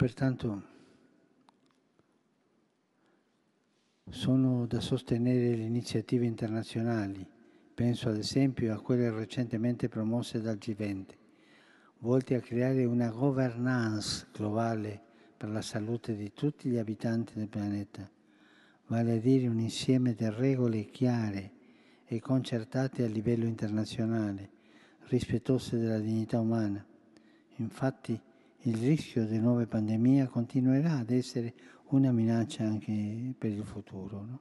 Pertanto sono da sostenere le iniziative internazionali, penso ad esempio a quelle recentemente promosse dal G20, volte a creare una governance globale per la salute di tutti gli abitanti del pianeta, vale a dire un insieme di regole chiare e concertate a livello internazionale, rispettose della dignità umana. Infatti, il rischio di nuove pandemie continuerà ad essere una minaccia anche per il futuro. No?